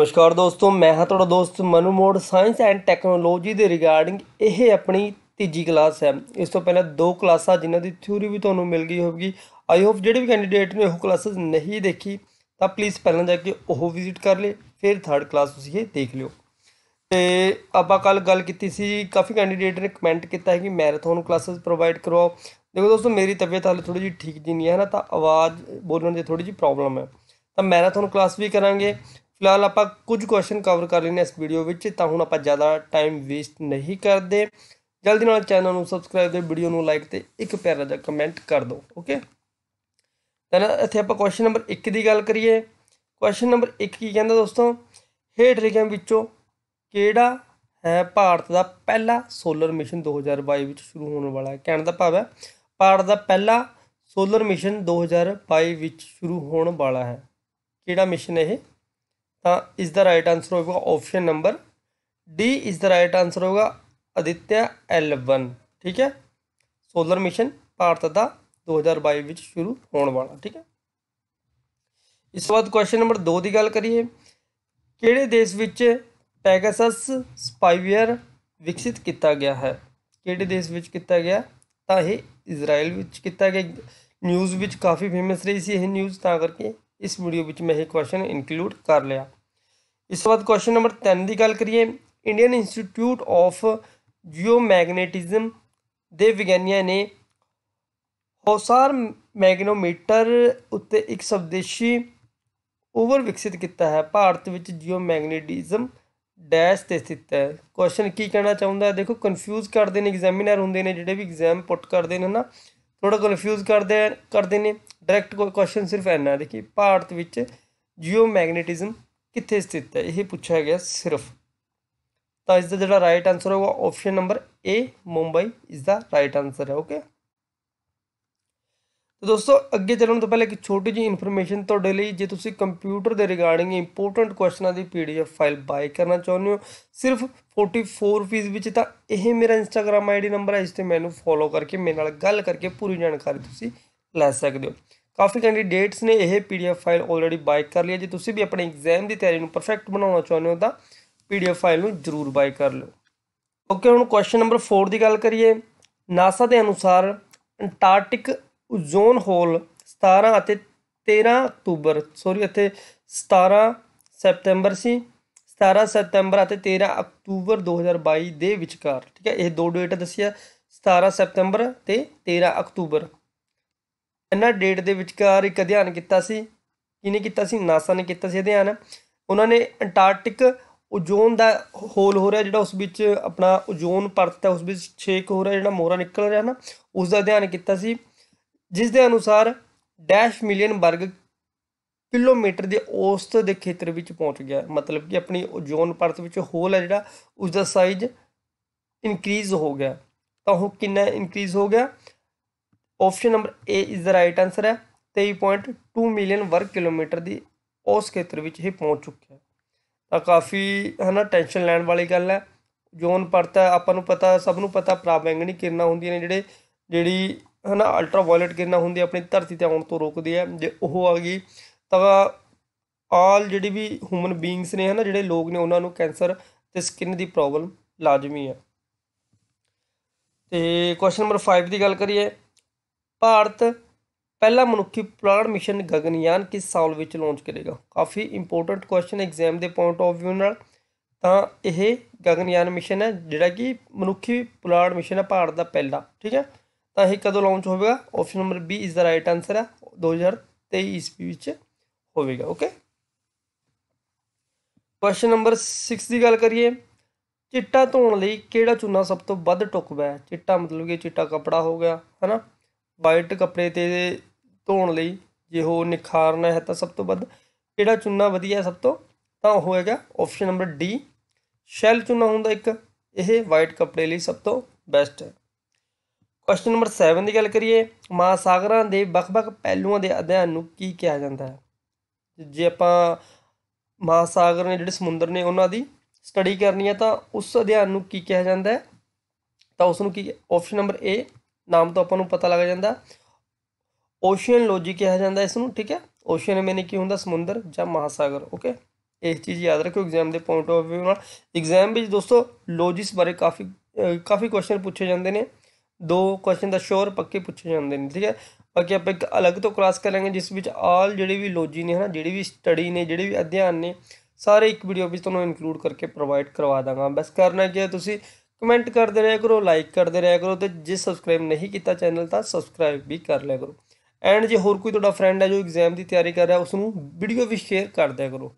ਨਮਸਕਾਰ ਦੋਸਤੋ ਮੈਂ ਹਾਂ ਤੁਹਾਡਾ ਦੋਸਤ ਮਨੂ ਮੋੜ ਸਾਇੰਸ ਐਂਡ ਟੈਕਨੋਲੋਜੀ ਦੇ ਰਿਗਾਰਡਿੰਗ ਇਹ ਆਪਣੀ ਤੀਜੀ ਕਲਾਸ ਹੈ ਇਸ ਤੋਂ ਪਹਿਲਾਂ ਦੋ ਕਲਾਸਾਂ ਜਿਨ੍ਹਾਂ ਦੀ ਥਿਊਰੀ ਵੀ ਤੁਹਾਨੂੰ ਮਿਲ ਗਈ ਹੋਵੇਗੀ ਆਈ ਹੋਪ ਜਿਹੜੇ ਵੀ ਕੈਂਡੀਡੇਟ ਨੇ ਉਹ ਕਲਾਸਸ ਨਹੀਂ ਦੇਖੀ ਤਾਂ ਪਲੀਜ਼ ਪਹਿਲਾਂ ਜਾ ਕੇ ਉਹ ਵਿਜ਼ਿਟ ਕਰ ਲੇ ਫਿਰ ਥਰਡ ਕਲਾਸ ਤੁਸੀਂ ਇਹ ਦੇਖ ਲਿਓ ਤੇ ਆਪਾਂ ਕੱਲ ਗੱਲ ਕੀਤੀ ਸੀ ਕਾਫੀ ਕੈਂਡੀਡੇਟ ਨੇ ਕਮੈਂਟ ਕੀਤਾ ਹੈ ਕਿ ਮੈਰਾਥਨ ਕਲਾਸਸ ਪ੍ਰੋਵਾਈਡ ਕਰਵਾਓ ਦੇਖੋ ਦੋਸਤੋ ਮੇਰੀ ਤਬੀਅਤ ਹਾਲੇ ਥੋੜੀ ਜਿਹੀ ਠੀਕ ਜੀ ਨਹੀਂ ਹੈ ਨਾ ਤਾਂ ਆਵਾਜ਼ ਬੋਲਣ ਦੇ ਥੋੜੀ ਜਿਹੀ ਪ੍ਰੋਬਲਮ ਹੈ ਤਾਂ ਮੈਰਾਥਨ ਕਲਾਸ ਵੀ ਕਰਾਂਗੇ ਫਿਲਹਾਲ ਆਪਾਂ ਕੁਝ ਕੁਐਸਚਨ ਕਵਰ ਕਰ ਲੈਨੇ ਇਸ ਵੀਡੀਓ ਵਿੱਚ ਤਾਂ ਹੁਣ ਆਪਾਂ ਜ਼ਿਆਦਾ ਟਾਈਮ ਵੇਸਟ ਨਹੀਂ ਕਰਦੇ ਜਲਦੀ ਨਾਲ ਚੈਨਲ ਨੂੰ ਸਬਸਕ੍ਰਾਈਬ ਤੇ ਵੀਡੀਓ ਨੂੰ ਲਾਈਕ ਤੇ ਇੱਕ ਪਿਆਰਾ ਜਿਹਾ ਕਮੈਂਟ ਕਰ ਦਿਓ ਓਕੇ ਤਾਂ ਇੱਥੇ ਆਪਾਂ ਕੁਐਸਚਨ ਨੰਬਰ 1 ਦੀ ਗੱਲ ਕਰੀਏ ਕੁਐਸਚਨ ਨੰਬਰ 1 ਕੀ ਕਹਿੰਦਾ ਦੋਸਤੋ ਹੇਠ ਲਿਖਿਆਂ ਵਿੱਚੋਂ ਕਿਹੜਾ ਹੈ ਭਾਰਤ ਦਾ ਪਹਿਲਾ ਸੋਲਰ ਮਿਸ਼ਨ 2022 ਵਿੱਚ ਸ਼ੁਰੂ ਹੋਣ ਵਾਲਾ ਹੈ ਕਹਿਣ ਦਾ ਭਾਵ ਹੈ ਭਾਰਤ ਦਾ ਪਹਿਲਾ ਸੋਲਰ ਮਿਸ਼ਨ 2022 ਵਿੱਚ ਸ਼ੁਰੂ ਹੋਣ ਵਾਲਾ ਹੈ ਕਿਹੜਾ ਮਿਸ਼ਨ ਇਹ इज द राइट आंसर होगा option number D is the right answer होगा आदित्य एल वन ठीक है सोलर मिशन भारत का दो हज़ार बाईस में शुरू होने वाला ठीक है ਇਸ ਤੋਂ ਬਾਅਦ ਕੁਐਸਚਨ ਨੰਬਰ 2 ਦੀ ਗੱਲ ਕਰੀਏ ਕਿਹੜੇ ਦੇਸ਼ ਵਿੱਚ ਪੈਗਾਸਸ ਸਪਾਈਵੇਅਰ ਵਿਕਸਿਤ ਕੀਤਾ ਗਿਆ ਹੈ ਕਿਹੜੇ ਦੇਸ਼ ਵਿੱਚ ਕੀਤਾ ਗਿਆ ਤਾਂ ਇਹ ਇਜ਼ਰਾਈਲ ਵਿੱਚ ਕੀਤਾ ਗਿਆ ਨਿਊਜ਼ ਵਿੱਚ ਕਾਫੀ ਫੇਮਸ ਰਹੀ ਸੀ ਇਹ ਨਿਊਜ਼ ਤਾਂ ਕਰਕੇ ਇਸ ਵੀਡੀਓ ਵਿੱਚ ਮੈਂ ਇਹ ਕੁਐਸਚਨ ਇਨਕਲੂਡ ਕਰ ਲਿਆ ਇਸ ਤੋਂ ਬਾਅਦ ਕੁਐਸਚਨ ਨੰਬਰ 3 ਦੀ ਗੱਲ ਕਰੀਏ ਇੰਡੀਅਨ ਇੰਸਟੀਚਿਊਟ ਆਫ ਜੀਓਮੈਗਨੇਟਿਜ਼ਮ ਦੇ ਵਿਗਿਆਨੀਆਂ ਨੇ ਹੌਸਾਰ ਮੈਗਨੋਮੀਟਰ ਉੱਤੇ ਇੱਕ ਸਵਦੇਸ਼ੀ ਓਵਰ ਵਿਕਸਿਤ ਕੀਤਾ ਹੈ ਭਾਰਤ ਵਿੱਚ ਜੀਓਮੈਗਨੇਟਿਜ਼ਮ ਡੈਸ਼ ਤੇ ਸਥਿਤ ਹੈ ਕੁਐਸਚਨ ਕੀ ਕਹਿਣਾ ਚਾਹੁੰਦਾ ਹੈ ਦੇਖੋ ਕਨਫਿਊਜ਼ ਕਰਦੇ ਨੇ ਐਗਜ਼ਾਮੀਨਰ ਹੁੰਦੇ ਨੇ ਜਿਹੜੇ ਵੀ ਐਗਜ਼ਾਮ ਪੁੱਟ ਕਰਦੇ ਨੇ ਨਾ ਥੋੜਾ ਕਨਫਿਊਜ਼ ਕਰਦੇ ਕਰਦੇ ਨੇ ਡਾਇਰੈਕਟ ਕੁਐਸਚਨ ਸਿਰਫ ਐਨਾ ਦੇਖੀ ਭਾਰਤ ਵਿੱਚ ਜੀਓਮੈਗਨੇਟਿਜ਼ਮ ਕਿੱਥੇ ਸਥਿਤ ਹੈ ਇਹ ਪੁੱਛਿਆ ਗਿਆ ਸਿਰਫ ਤਾਂ ਇਸ ਦਾ ਜਿਹੜਾ ਰਾਈਟ ਆਨਸਰ ਹੋਊਗਾ ਆਪਸ਼ਨ ਨੰਬਰ ਏ ਮੁੰਬਈ ਇਸ ਦਾ ਰਾਈਟ ਆਨਸਰ ਹੈ ਓਕੇ ਤਾਂ ਦੋਸਤੋ ਅੱਗੇ ਚੱਲਣ ਤੋਂ ਪਹਿਲਾਂ ਇੱਕ ਛੋਟੀ ਜਿਹੀ ਇਨਫੋਰਮੇਸ਼ਨ ਤੁਹਾਡੇ ਲਈ ਜੇ ਤੁਸੀਂ ਕੰਪਿਊਟਰ ਦੇ ਰਿਗਾਰਡਿੰਗ ਇੰਪੋਰਟੈਂਟ ਕੁਐਸਚਨਾਂ ਦੀ ਪੀਡੀਐਫ ਫਾਈਲ ਬਾਈ ਕਰਨਾ ਚਾਹੁੰਦੇ ਹੋ ਸਿਰਫ 44 ਰੁਪਏ ਵਿੱਚ ਤਾਂ ਇਹ ਮੇਰਾ ਇੰਸਟਾਗ੍ਰam ਆਈਡੀ ਨੰਬਰ ਹੈ ਇਸ ਤੇ ਮੈਨੂੰ ਫੋਲੋ ਕਰਕੇ ਮੇਰੇ ਨਾਲ ਗੱਲ ਕਰਕੇ ਪੂਰੀ ਜਾਣਕਾਰੀ ਤੁਸੀਂ ਲੈ ਸਕਦੇ ਹੋ ਕਾਫੀ ਕੈਂਡੀਡੇਟਸ ਨੇ ਇਹ ਪੀਡੀਐਫ ਫਾਈਲ ਆਲਰੇਡੀ ਬਾਈ ਕਰ ਲਈ ਜੇ ਤੁਸੀਂ ਵੀ ਆਪਣੇ ਐਗਜ਼ਾਮ ਦੀ ਤਿਆਰੀ ਨੂੰ ਪਰਫੈਕਟ ਬਣਾਉਣਾ ਚਾਹੁੰਦੇ ਹੋ ਤਾਂ ਪੀਡੀਐਫ ਫਾਈਲ ਨੂੰ ਜ਼ਰੂਰ ਬਾਈ ਕਰ ਲਓ ਓਕੇ ਹੁਣ ਕੁਐਸਚਨ ਨੰਬਰ 4 ਦੀ ਗੱਲ ਕਰੀਏ ਨਾਸਾ ਦੇ ਅਨੁਸਾਰ ਅੰਟਾਰਕਟਿਕ ਜ਼ੋਨ ਹੋਲ 17 ਅਤੇ 13 ਅਕਤੂਬਰ ਸੌਰੀ ਇੱਥੇ 17 ਸੈਪਟੈਂਬਰ ਸੀ 17 ਸੈਪਟੈਂਬਰ ਅਤੇ 13 ਅਕਤੂਬਰ 2022 ਦੇ ਵਿਚਕਾਰ ਠੀਕ ਹੈ ਇਹ ਦੋ ਡੇਟ ਦੱਸਿਆ 17 ਸੈਪਟੈਂਬਰ ਤੇ 13 ਅਕਤੂਬਰ ਇਹਨਾਂ ਡੇਟ ਦੇ ਵਿਚਕਾਰ ਇੱਕ ਅਧਿਐਨ ਕੀਤਾ ਸੀ ਕਿਹਨੇ ਕੀਤਾ ਸੀ ਨਾਸਾ ਨੇ ਕੀਤਾ ਸੀ ਅਧਿਐਨ ਉਹਨਾਂ ਨੇ ਅੰਟਾਰਕਟਿਕ ਓਜ਼ੋਨ ਦਾ ਹੋਲ ਹੋ ਰਿਹਾ ਜਿਹੜਾ ਉਸ ਵਿੱਚ ਆਪਣਾ ਓਜ਼ੋਨ ਪਰਤ ਹੈ ਉਸ ਵਿੱਚ ਛੇਕ ਹੋ ਰਿਹਾ ਜਿਹੜਾ ਮੋਰਾ ਨਿਕਲ ਰਿਹਾ ਨਾ ਉਸ ਦਾ ਅਧਿਐਨ ਕੀਤਾ ਸੀ ਜਿਸ ਦੇ ਅਨੁਸਾਰ ਡੈਸ਼ ਮਿਲੀਅਨ ਵਰਗ ਕਿਲੋਮੀਟਰ ਦੇ ਔਸਤ ਦੇ ਖੇਤਰ ਵਿੱਚ ਪਹੁੰਚ ਗਿਆ ਮਤਲਬ ਕਿ ਆਪਣੀ ਓਜ਼ੋਨ ਪਰਤ ਵਿੱਚ ਹੋਲ ਹੈ ਜਿਹੜਾ ਉਸ ਦਾ ਸਾਈਜ਼ ਇਨਕਰੀਜ਼ ਹੋ ਗਿਆ ਤਾਂ ਉਹ ਕਿੰਨਾ ਇਨਕਰੀਜ਼ ਹੋ ਗਿਆ option number A is the right answer ਹੈ 23.2 ਮਿਲੀਅਨ ਵਰਗ ਕਿਲੋਮੀਟਰ ਦੀ ਉਸ ਖੇਤਰ ਵਿੱਚ ਇਹ ਪਹੁੰਚ ਚੁੱਕਿਆ ਤਾਂ ਕਾਫੀ ਹਨਾ ਟੈਨਸ਼ਨ ਲੈਣ ਵਾਲੀ ਗੱਲ ਹੈ ਜ਼ੋਨ ਪਰਤਾ ਆਪਾਂ ਨੂੰ ਪਤਾ ਸਭ ਨੂੰ ਪਤਾ ਪ੍ਰਾਬੈਂਗਣੀ ਕਿਰਨਾਂ ਹੁੰਦੀਆਂ ਨੇ ਜਿਹੜੇ ਜਿਹੜੀ ਹਨਾ ਅਲਟਰਾ ਵਾਇਲਟ ਕਿਰਨਾਂ ਹੁੰਦੀ ਆਪਣੀ ਧਰਤੀ ਤੇ ਆਉਣ ਤੋਂ ਰੋਕਦੀ ਹੈ ਜੇ ਉਹ ਆ ਗਈ ਤਾਂ ਆਲ ਜਿਹੜੀ ਵੀ ਹਿਊਮਨ ਬੀਇੰਗਸ ਨੇ ਹਨਾ ਜਿਹੜੇ ਲੋਕ ਨੇ ਉਹਨਾਂ ਨੂੰ ਕੈਂਸਰ ਤੇ ਸਕਿਨ ਦੀ ਪ੍ਰੋਬਲਮ ਲਾਜ਼ਮੀ ਹੈ ਤੇ ਕੁਐਸਚਨ ਨੰਬਰ 5 ਦੀ ਗੱਲ ਕਰੀਏ ਭਾਰਤ ਪਹਿਲਾ ਮਨੁੱਖੀ ਪੁਲਾੜ ਮਿਸ਼ਨ ਗਗਨਯਾਨ ਕਿਸ ਸਾਲ ਵਿੱਚ ਲਾਂਚ ਕਰੇਗਾ ਕਾਫੀ ਇੰਪੋਰਟੈਂਟ ਕੁਐਸਚਨ ਐਗਜ਼ਾਮ ਦੇ ਪੁਆਇੰਟ ਆਫ ਵਿਊ ਨਾਲ ਤਾਂ ਇਹ ਗਗਨਯਾਨ ਮਿਸ਼ਨ ਹੈ ਜਿਹੜਾ ਕਿ ਮਨੁੱਖੀ ਪੁਲਾੜ ਮਿਸ਼ਨ ਹੈ ਭਾਰਤ ਦਾ ਪਹਿਲਾ ਠੀਕ ਹੈ ਤਾਂ ਇਹ ਕਦੋਂ ਲਾਂਚ ਹੋਵੇਗਾ option number B is the right answer ਹੈ 2023 ਈਸਵੀ ਵਿੱਚ ਹੋਵੇਗਾ ਓਕੇ ਕੁਐਸਚਨ ਨੰਬਰ 6 ਦੀ ਗੱਲ ਕਰੀਏ ਚਿੱਟਾ ਧੋਣ ਲਈ ਕਿਹੜਾ ਚੂਨਾ ਸਭ ਤੋਂ ਵੱਧ ਟੁਕਵਾ ਹੈ ਚਿੱਟਾ ਮਤਲਬ ਕਿ ਚਿੱਟਾ ਕਪੜਾ ਹੋ ਗਿਆ ਹਨਾ ਵਾਈਟ ਕੱਪੜੇ ਤੇ ਧੋਣ ਲਈ ਜੇ ਹੋ ਨਿਖਾਰਨਾ ਹੈ ਤਾਂ ਸਭ ਤੋਂ ਵੱਧ ਕਿਹੜਾ ਚੁੰਨਾ ਵਧੀਆ ਹੈ ਸਭ ਤੋਂ ਤਾਂ ਉਹ ਹੈਗਾ ਆਪਸ਼ਨ ਨੰਬਰ ਡੀ ਸ਼ੈਲ ਚੁੰਨਾ ਹੁੰਦਾ ਇੱਕ ਇਹ ਵਾਈਟ ਕੱਪੜੇ ਲਈ ਸਭ ਤੋਂ ਬੈਸਟ ਹੈ ਕੁਐਸਚਨ ਨੰਬਰ 7 ਦੀ ਗੱਲ ਕਰੀਏ ਸਾਗਰਾਂ ਦੇ ਵੱਖ-ਵੱਖ ਪਹਿਲੂਆਂ ਦੇ ਅਧਿਐਨ ਨੂੰ ਕੀ ਕਿਹਾ ਜਾਂਦਾ ਹੈ ਜੇ ਆਪਾਂ ਸਾਗਰ ਨੇ ਜਿਹੜੇ ਸਮੁੰਦਰ ਨੇ ਉਹਨਾਂ ਦੀ ਸਟੱਡੀ ਕਰਨੀ ਹੈ ਤਾਂ ਉਸ ਅਧਿਐਨ ਨੂੰ ਕੀ ਕਿਹਾ ਜਾਂਦਾ ਹੈ ਤਾਂ ਉਸ ਨੂੰ ਕੀ ਆਪਸ਼ਨ ਨੰਬਰ ਏ ਨਾਮ ਤੋਂ ਆਪਾਂ ਨੂੰ ਪਤਾ ਲੱਗ ਜਾਂਦਾ ਓਸ਼ੀਅਨ ਲੋਜੀ ਕਿਹਾ ਜਾਂਦਾ ਇਸ ਨੂੰ ਠੀਕ ਹੈ ਓਸ਼ੀਅਨ ਮੈਨੇ ਕੀ ਹੁੰਦਾ ਸਮੁੰਦਰ ਜਾਂ ਮਹਾਸਾਗਰ ਓਕੇ ਇਹ ਚੀਜ਼ ਯਾਦ ਰੱਖੋ ਐਗਜ਼ਾਮ ਦੇ ਪੁਆਇੰਟ ਆਫ View ਨਾਲ ਐਗਜ਼ਾਮ ਵਿੱਚ ਦੋਸਤੋ ਲੋਜਿਸ ਬਾਰੇ ਕਾਫੀ ਕਾਫੀ ਕੁਐਸਚਨ ਪੁੱਛੇ ਜਾਂਦੇ ਨੇ ਦੋ ਕੁਐਸਚਨ ਦਾ ਸ਼ੋਰ ਪੱਕੇ ਪੁੱਛੇ ਜਾਂਦੇ ਨੇ ਠੀਕ ਹੈ ਬਾਕੀ ਆਪਾਂ ਇੱਕ ਅਲੱਗ ਤੋਂ ਕਲਾਸ ਕਰਾਂਗੇ ਜਿਸ ਵਿੱਚ ਆਲ ਜਿਹੜੇ ਵੀ ਲੋਜੀ ਨੇ ਹਨਾ ਜਿਹੜੀ ਵੀ ਸਟੱਡੀ ਨੇ ਜਿਹੜੇ ਵੀ ਅਧਿਐਨ ਨੇ ਸਾਰੇ ਇੱਕ ਵੀਡੀਓ ਵਿੱਚ ਤੁਹਾਨੂੰ ਇਨਕਲੂਡ ਕਰਕੇ ਪ੍ਰੋਵਾਈਡ ਕਰਵਾ ਦਾਂਗਾ ਬਸ ਕਰਨਾ ਕੀ ਹੈ ਤੁਸੀਂ ਕਮੈਂਟ ਕਰਦੇ ਰਹਿਆ ਕਰੋ ਲਾਈਕ ਕਰਦੇ ਰਹਿਆ ਕਰੋ ਤੇ ਜੇ ਸਬਸਕ੍ਰਾਈਬ ਨਹੀਂ ਕੀਤਾ ਚੈਨਲ ਤਾਂ ਸਬਸਕ੍ਰਾਈਬ ਵੀ ਕਰ ਲਿਆ ਕਰੋ ਐਂਡ ਜੇ ਹੋਰ ਕੋਈ ਤੁਹਾਡਾ ਫਰੈਂਡ ਹੈ ਜੋ ਐਗਜ਼ਾਮ ਦੀ ਤਿਆਰੀ ਕਰ ਰਿਹਾ ਉਸ ਨੂੰ ਵੀਡੀਓ ਵੀ ਸ਼ੇਅਰ ਕਰ ਦਿਆ ਕਰੋ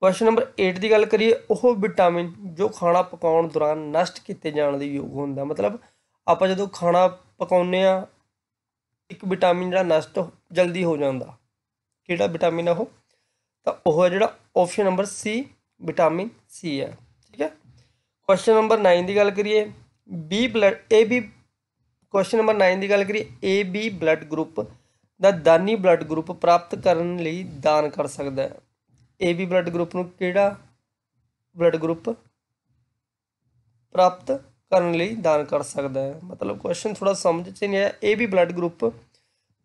ਕੁਐਸਚਨ ਨੰਬਰ 8 ਦੀ ਗੱਲ ਕਰੀਏ ਉਹ ਵਿਟਾਮਿਨ ਜੋ ਖਾਣਾ ਪਕਾਉਣ ਦੌਰਾਨ ਨਸ਼ਟ ਕੀਤੇ ਜਾਣ ਦੇ ਯੋਗ ਹੁੰਦਾ ਮਤਲਬ ਆਪਾਂ ਜਦੋਂ ਖਾਣਾ ਪਕਾਉਂਦੇ ਆ ਇੱਕ ਵਿਟਾਮਿਨ ਜਿਹੜਾ ਨਸ਼ਟ ਜਲਦੀ ਹੋ ਜਾਂਦਾ ਕਿਹੜਾ ਵਿਟਾਮਿਨ ਆ ਉਹ ਤਾਂ ਉਹ ਹੈ ਜਿਹੜਾ option number C vitamin C ਹੈ ਠੀਕ ਹੈ ਕੁਐਸਚਨ ਨੰਬਰ 9 ਦੀ ਗੱਲ ਕਰੀਏ B blood A B question number 9 ਦੀ ਗੱਲ ਕਰੀਏ ਏ ਬੀ ਬਲੱਡ ਗਰੁੱਪ ਦਾ ਦਾਨੀ ਬਲੱਡ ਗਰੁੱਪ ਪ੍ਰਾਪਤ ਕਰਨ ਲਈ ਦਾਨ ਕਰ ਸਕਦਾ ਹੈ ਏ ਬੀ ਬਲੱਡ ਗਰੁੱਪ ਨੂੰ ਕਿਹੜਾ ਬਲੱਡ ਗਰੁੱਪ ਪ੍ਰਾਪਤ ਕਰਨ ਲਈ ਦਾਨ ਕਰ ਸਕਦਾ ਹੈ ਮਤਲਬ ਕੁਐਸਚਨ ਥੋੜਾ ਸਮਝ ਚ ਨਹੀਂ ਆਇਆ ਏ ਬੀ ਬਲੱਡ ਗਰੁੱਪ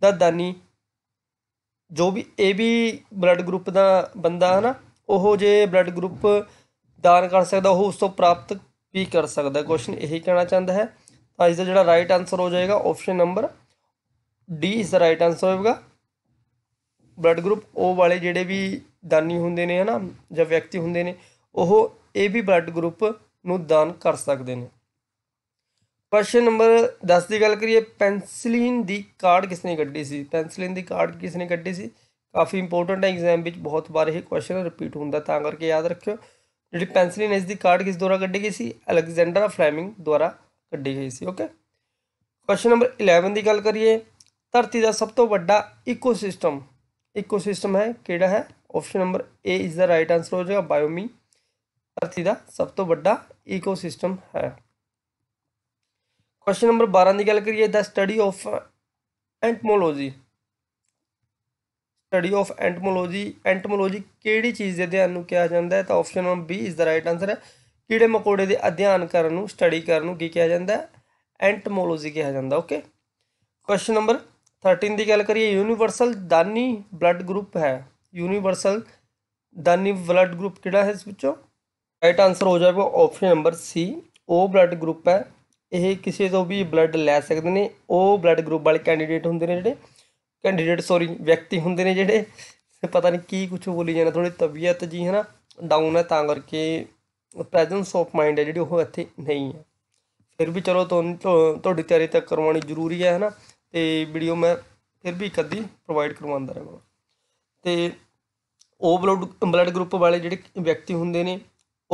ਦਾ ਦਾਨੀ ਜੋ ਵੀ ਏ ਬੀ ਬਲੱਡ ਗਰੁੱਪ ਦਾ ਬੰਦਾ ਹੈ ਨਾ ਉਹ ਜੇ ਬਲੱਡ ਗਰੁੱਪ ਦਾਨ ਕਰ ਸਕਦਾ ਉਹ ਉਸ ਤੋਂ ਪ੍ਰਾਪਤ ਵੀ ਕਰ ਸਕਦਾ ਕੁਐਸਚਨ ਇਹੀ ਕਹਿਣਾ ਚਾਹੁੰਦਾ ਹੈ ਤਾਂ ਇਸ ਦਾ ਜਿਹੜਾ ਰਾਈਟ ਆਨਸਰ ਹੋ ਜਾਏਗਾ ਆਪਸ਼ਨ ਨੰਬਰ ਡੀ ਇਸ ਦਾ ਰਾਈਟ ਆਨਸਰ ਹੋਵੇਗਾ ਬਲੱਡ ਗਰੁੱਪ O ਵਾਲੇ ਜਿਹੜੇ ਵੀ ਦਾਨੀ ਹੁੰਦੇ ਨੇ ਹਨਾ ਜਾਂ ਵਿਅਕਤੀ ਹੁੰਦੇ ਨੇ ਉਹ ਇਹ ਵੀ ਬਲੱਡ ਗਰੁੱਪ ਨੂੰ ਦਾਨ ਕਰ ਸਕਦੇ ਨੇ ਕੁਐਸਚਨ ਨੰਬਰ 10 ਦੀ ਗੱਲ ਕਰੀਏ ਪੈਨਸਲਿਨ ਦੀ ਕਾਰਡ ਕਿਸ ਨੇ ਕੱਢੀ ਸੀ ਪੈਨਸਲਿਨ ਦੀ ਕਾਰਡ ਕਿਸ ਨੇ ਕੱਢੀ ਸੀ ਕਾਫੀ ਇੰਪੋਰਟੈਂਟ ਹੈ ਐਗਜ਼ਾਮ ਵਿੱਚ ਬਹੁਤ ਵਾਰ ਇਹ ਕੁਐਸਚਨ ਰਿਪੀਟ ਹੁੰਦਾ ਤਾਂ ਕਰਕੇ ਯਾਦ ਰੱਖਿਓ ਜਿਹੜੀ ਪੈਨਸਿਲਿਨ ਇਸ ਦੀ ਕਾਢ ਕਿਸ ਦੁਆਰਾ ਕੱਢੀ ਗਈ ਸੀ ਅਲੈਗਜ਼ੈਂਡਰ ਫਲੇਮਿੰਗ ਦੁਆਰਾ ਕੱਢੀ ਗਈ ਸੀ ਓਕੇ ਕੁਐਸਚਨ ਨੰਬਰ 11 ਦੀ ਗੱਲ ਕਰੀਏ ਧਰਤੀ ਦਾ ਸਭ ਤੋਂ ਵੱਡਾ ਇਕੋਸਿਸਟਮ ਇਕੋਸਿਸਟਮ ਹੈ ਕਿਹੜਾ ਹੈ option number A is the right answer ਹੋ ਜਾਏਗਾ ਬਾਇਓਮੀ ਧਰਤੀ ਦਾ ਸਭ ਤੋਂ ਵੱਡਾ ਇਕੋਸਿਸਟਮ ਹੈ ਕੁਐਸਚਨ ਨੰਬਰ 12 ਦੀ ਗੱਲ ਕਰੀਏ the study of entomology study of entomology entomology ਕਿਹੜੀ ਚੀਜ਼ ਦੇ ਅਧਿਐਨ ਨੂੰ ਕਿਹਾ ਜਾਂਦਾ ਹੈ ਤਾਂ option number B is the right answer ਹੈ ਕੀੜੇ ਮਕੌੜੇ ਦੇ ਅਧਿਐਨ ਕਰਨ ਨੂੰ ਸਟੱਡੀ ਕਰਨ ਨੂੰ ਕੀ ਕਿਹਾ ਜਾਂਦਾ ਹੈ ਐਂਟਮੋਲੋਜੀ ਕਿਹਾ ਜਾਂਦਾ ਓਕੇ ਕੁਐਸਚਨ ਨੰਬਰ 13 ਦੀ ਗੱਲ ਕਰੀਏ ਯੂਨੀਵਰਸਲ ਦਾਨੀ ਬਲੱਡ ਗਰੁੱਪ ਹੈ ਯੂਨੀਵਰਸਲ ਦਾਨੀ ਬਲੱਡ ਗਰੁੱਪ ਕਿਹੜਾ ਹੈ ਇਸ ਵਿੱਚੋਂ ਰਾਈਟ ਆਨਸਰ ਹੋ ਜਾਵੇਗਾ option number C O blood group ਹੈ ਇਹ ਕਿਸੇ ਤੋਂ ਵੀ ਬਲੱਡ ਲੈ ਸਕਦੇ ਨੇ ਓ ਬਲੱਡ ਗਰੁੱਪ ਵਾਲੇ ਕੈਂਡੀਡੇਟ ਹੁੰਦੇ ਨੇ ਜਿਹੜੇ ਕੈਂਡੀਡੇਟ ਸੌਰੀ ਵਿਅਕਤੀ ਹੁੰਦੇ ਨੇ ਜਿਹੜੇ ਪਤਾ ਨਹੀਂ ਕੀ ਕੁਝ ਬੋਲੀ ਜਾਂਦਾ ਥੋੜੀ ਤਬੀਅਤ ਜੀ ਹੈ ਨਾ ਡਾਊਨ ਹੈ ਤਾਂ ਕਰਕੇ ਪ੍ਰੈਜ਼ੈਂਸ ਆਫ ਮਾਈਂਡ ਹੈ ਜਿਹੜੀ ਉਹ ਇੱਥੇ ਨਹੀਂ ਹੈ ਫਿਰ ਵੀ ਚਲੋ ਤੁਹਾਡੀ ਤਿਆਰੀ ਤਾਂ ਕਰਵਾਉਣੀ ਜ਼ਰੂਰੀ ਹੈ ਹਨਾ ਤੇ ਵੀਡੀਓ ਮੈਂ ਫਿਰ ਵੀ ਕਦੀ ਪ੍ਰੋਵਾਈਡ ਕਰਵਾਉਂਦਾ ਰਹਾਂਗਾ ਤੇ ਉਹ ਬਲੱਡ ਬਲੱਡ ਗਰੁੱਪ ਵਾਲੇ ਜਿਹੜੇ ਵਿਅਕਤੀ ਹੁੰਦੇ ਨੇ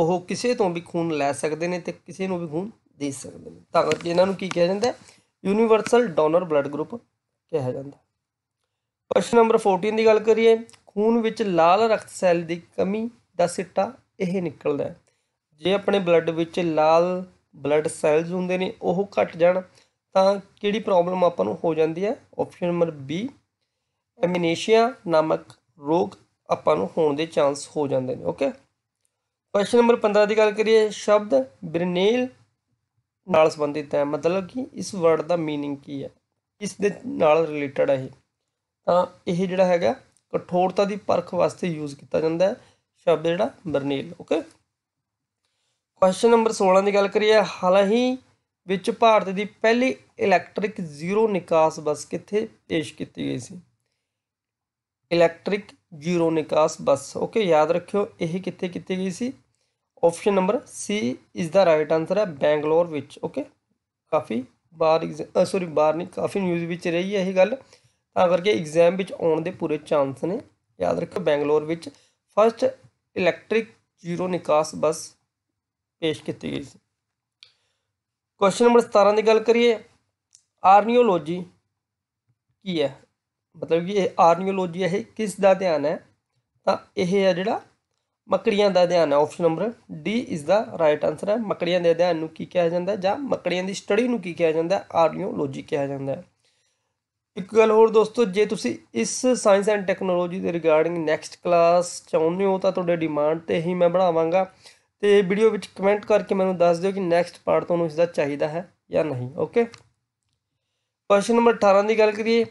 ਉਹ ਕਿਸੇ ਤੋਂ ਵੀ ਖੂਨ ਲੈ ਸਕਦੇ ਨੇ ਤੇ ਕਿਸੇ ਨੂੰ ਵੀ ਖੂਨ ਦੇ ਸਕਦੇ ਨੇ ਤਾਂ ਕਰਕੇ ਇਹਨਾਂ ਨੂੰ ਕੀ ਕਿਹਾ ਜਾਂਦਾ ਹੈ ਯੂਨੀਵਰਸਲ ਡੋਨਰ ਬਲੱਡ ਗਰੁੱਪ ਕਿਹਾ ਜਾਂਦਾ ਪ੍ਰਸ਼ਨ ਨੰਬਰ 14 ਦੀ ਗੱਲ ਕਰੀਏ ਖੂਨ ਵਿੱਚ ਲਾਲ ਰਕਤ ਸੈੱਲ ਦੀ ਕਮੀ ਦਾ ਸਿੱਟਾ ਇਹ ਨਿਕਲਦਾ ਹੈ ਜੇ ਆਪਣੇ ਬਲੱਡ ਵਿੱਚ ਲਾਲ ਬਲੱਡ ਸੈੱਲਸ ਹੁੰਦੇ ਨੇ ਉਹ ਘਟ ਜਾਣ ਤਾਂ ਕਿਹੜੀ ਪ੍ਰੋਬਲਮ ਆਪਾਂ ਨੂੰ ਹੋ ਜਾਂਦੀ ਹੈ ਆਪਸ਼ਨ ਨੰਬਰ ਬੀ ਐਮਿਨੇਸ਼ੀਆ ਨਾਮਕ ਰੋਗ ਆਪਾਂ ਨੂੰ ਹੋਣ ਦੇ ਚਾਂਸ ਹੋ ਜਾਂਦੇ ਨੇ ਓਕੇ ਕੁਐਸਚਨ ਨੰਬਰ 15 ਦੀ ਗੱਲ ਕਰੀਏ ਸ਼ਬਦ ਬ੍ਰਿਨੇਲ ਨਾਲ ਸੰਬੰਧਿਤ ਹੈ ਮਤਲਬ ਕਿ ਇਸ ਵਰਡ ਦਾ मीनिंग ਕੀ ਹੈ ਇਸ ਦੇ ਨਾਲ ਰਿਲੇਟਡ ਹੈ ਇਹ ਤਾਂ ਇਹ ਜਿਹੜਾ ਹੈਗਾ ਕਠੋਰਤਾ ਦੀ ਪਰਖ ਵਾਸਤੇ ਯੂਜ਼ ਕੀਤਾ ਜਾਂਦਾ ਹੈ ਸ਼ਬਦ ਜਿਹੜਾ ਬਰਨੇਲ ਓਕੇ ਕੁਐਸਚਨ ਨੰਬਰ 16 ਦੀ ਗੱਲ ਕਰੀਏ ਹਾਲਾਂਕਿ ਵਿੱਚ ਭਾਰਤ ਦੀ ਪਹਿਲੀ ਇਲੈਕਟ੍ਰਿਕ ਜ਼ੀਰੋ ਨਿਕਾਸ ਬੱਸ ਕਿੱਥੇ ਪੇਸ਼ ਕੀਤੀ ਗਈ ਸੀ ਇਲੈਕਟ੍ਰਿਕ ਜ਼ੀਰੋ ਨਿਕਾਸ ਬੱਸ ਓਕੇ ਯਾਦ ਰੱਖਿਓ ਇਹ ਕਿੱਥੇ ਕੀਤੀ ਗਈ ਸੀ option number C is the right answer ਹੈ ਬੈਂਗਲੌਰ ਵਿੱਚ ਓਕੇ ਕਾਫੀ ਬਾਰ ਸੌਰੀ ਬਾਰ ਨਹੀਂ ਕਾਫੀ ਨਿਊਜ਼ ਵਿੱਚ ਰਹੀ ਹੈ ਇਹ ਗੱਲ ਤਾਂ ਕਰਕੇ ਐਗਜ਼ਾਮ ਵਿੱਚ ਆਉਣ ਦੇ ਪੂਰੇ ਚਾਂਸ ਨੇ ਯਾਦ ਰੱਖੋ ਬੈਂਗਲੌਰ ਵਿੱਚ ਫਸਟ ਇਲੈਕਟ੍ਰਿਕ ਜ਼ੀਰੋ ਨਿਕਾਸ ਬੱਸ ਪੇਸ਼ ਕੀਤੀ ਗਈ ਸੀ ਕੁਐਸਚਨ ਨੰਬਰ 17 ਦੀ ਗੱਲ ਕਰੀਏ ਆਰਨੀਓਲੋਜੀ ਕੀ ਹੈ ਮਤਲਬ ਕਿ ਇਹ ਆਰਨੀਓਲੋਜੀ ਇਹ ਕਿਸ ਦਾ ਧਿਆਨ ਹੈ ਤਾਂ ਇਹ ਹੈ ਜਿਹੜਾ ਮੱਕੜੀਆਂ ਦਾ ਧਿਆਨ ਹੈ option number D is the right answer ਹੈ ਮੱਕੜੀਆਂ ਦੇ ਧਿਆਨ ਨੂੰ ਕੀ ਕਿਹਾ ਜਾਂਦਾ ਜਾਂ ਮੱਕੜੀਆਂ ਦੀ ਸਟੱਡੀ ਨੂੰ ਕੀ ਕਿਹਾ ਜਾਂਦਾ ਆਰਨੀਓਲੋਜੀ ਕਿਹਾ ਜਾਂਦਾ ਹੈ ਇੱਕ ਗੱਲ ਹੋਰ ਦੋਸਤੋ ਜੇ ਤੁਸੀਂ ਇਸ ਸਾਇੰਸ ਐਂਡ ਟੈਕਨੋਲੋਜੀ ਦੇ ਰਿਗਾਰਡਿੰਗ ਨੈਕਸਟ ਕਲਾਸ ਚਾਹੁੰਦੇ ਹੋ ਤਾਂ ਤੁਹਾਡੇ ਡਿਮਾਂਡ ਤੇ ਹੀ ਮੈਂ ਬਣਾਵਾਂਗਾ ਤੇ ਵੀਡੀਓ ਵਿੱਚ ਕਮੈਂਟ ਕਰਕੇ ਮੈਨੂੰ ਦੱਸ ਦਿਓ ਕਿ ਨੈਕਸਟ ਪਾਰਟ ਤੁਹਾਨੂੰ ਇਸ ਦਾ ਚਾਹੀਦਾ ਹੈ ਜਾਂ ਨਹੀਂ ਓਕੇ ਕੁਐਸਚਨ ਨੰਬਰ 18 ਦੀ ਗੱਲ ਕਰੀਏ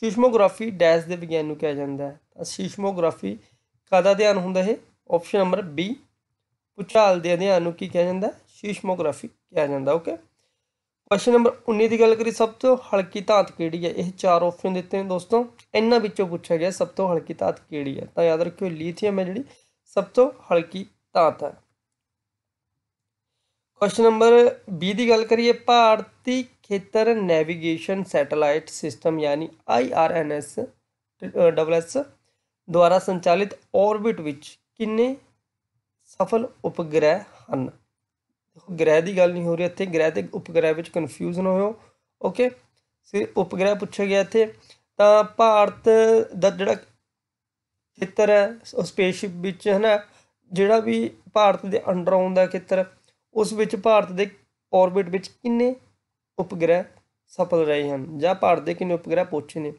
ਸ਼ੀਸ਼ਮੋਗ੍ਰਾਫੀ ਡੈਸ਼ ਦੇ ਵਿਗਿਆਨ ਨੂੰ ਕਿਹਾ ਜਾਂਦਾ ਹੈ ਤਾਂ ਸ਼ੀਸ਼ਮੋਗ੍ਰਾਫੀ ਕਾਦਾ ਧਿਆਨ ਹੁੰਦਾ ਹੈ ਆਪਸ਼ਨ ਨੰਬਰ ਬੀ ਪੁਚਾਲ ਦੇ ਅਧਿਆਨ ਨੂੰ ਕੀ ਕਿਹਾ ਜਾਂਦਾ ਸ਼ੀਸ਼ਮੋਗ੍ਰਾਫੀ ਕਿਹਾ ਜਾਂਦਾ ਓਕੇ ਕੁਐਸਚਨ ਨੰਬਰ 19 ਦੀ ਗੱਲ ਕਰੀ ਸਭ ਤੋਂ ਹਲਕੀ ਧਾਤ ਕਿਹੜੀ ਹੈ ਇਹ ਚਾਰ ਆਪਸ਼ਨ ਦਿੱਤੇ ਨੇ ਦੋਸਤੋ ਇਹਨਾਂ ਵਿੱਚੋਂ ਪੁੱਛਿਆ ਗਿਆ ਸਭ ਤੋਂ ਹਲਕੀ ਧਾਤ ਕਿਹੜੀ ਹੈ ਤਾਂ ਯਾਦ ਰੱਖਿਓ ਲੀਥੀਅਮ ਹੈ ਜਿਹੜੀ ਸਭ ਤੋਂ ਹਲਕੀ ਧਾਤ ਹੈ ਕੁਐਸਚਨ ਨੰਬਰ 20 ਦੀ ਗੱਲ ਕਰੀਏ ਭਾਰਤੀ ਖੇਤਰ ਨੈਵੀਗੇਸ਼ਨ ਸੈਟੇਲਾਈਟ ਸਿਸਟਮ ਯਾਨੀ IRNS ਡਬਲਐਸ ਦੁਆਰਾ ਸੰਚਾਲਿਤ ਔਰਬਿਟ ਵਿੱਚ ਕਿੰਨੇ ਸਫਲ ਉਪਗ੍ਰਹਿ ਹਨ ਗ੍ਰਹਿ ਦੀ ਗੱਲ ਨਹੀਂ ਹੋ ਰਹੀ ਇੱਥੇ ਗ੍ਰਹਿ ਤੇ ਉਪਗ੍ਰਹਿ ਵਿੱਚ ਕਨਫਿਊਜ਼ ਨਾ ਹੋਇਓ ਓਕੇ ਸਿਰ ਉਪਗ੍ਰਹਿ ਪੁੱਛਿਆ ਗਿਆ ਇੱਥੇ ਤਾਂ ਭਾਰਤ ਦਾ ਜਿਹੜਾ ਖੇਤਰ ਹੈ ਉਹ ਸਪੇਸਸ਼ਿਪ ਵਿੱਚ ਹਨਾ ਜਿਹੜਾ ਵੀ ਭਾਰਤ ਦੇ ਅੰਡਰ ਆਉਂਦਾ ਖੇਤਰ ਉਸ ਵਿੱਚ ਭਾਰਤ ਦੇ ਔਰਬਿਟ ਵਿੱਚ ਕਿੰਨੇ ਉਪਗ੍ਰਹਿ ਸਫਲ ਰਹੇ ਹਨ ਜਾਂ ਭਾਰਤ ਦੇ ਕਿੰਨੇ ਉਪਗ੍ਰਹਿ ਪਹੁੰਚੇ ਨੇ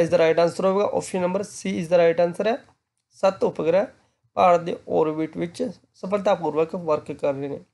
ਇਸ ਦਾ ਰਾਈਟ ਆਨਸਰ ਹੋਵੇਗਾ ਆਪਸ਼ਨ ਨੰਬਰ ਸੀ ਇਸ ਦਾ ਰਾਈਟ ਆਨਸਰ ਹੈ ਸੱਤ ਉਪਗ੍ਰਹਿ ਭਾਰਤ ਦੇ ਔਰਬਿਟ ਵਿੱਚ ਸਫਲਤਾਪੂਰਵਕ ਵਰਕ ਕਰ ਰਹੇ ਨੇ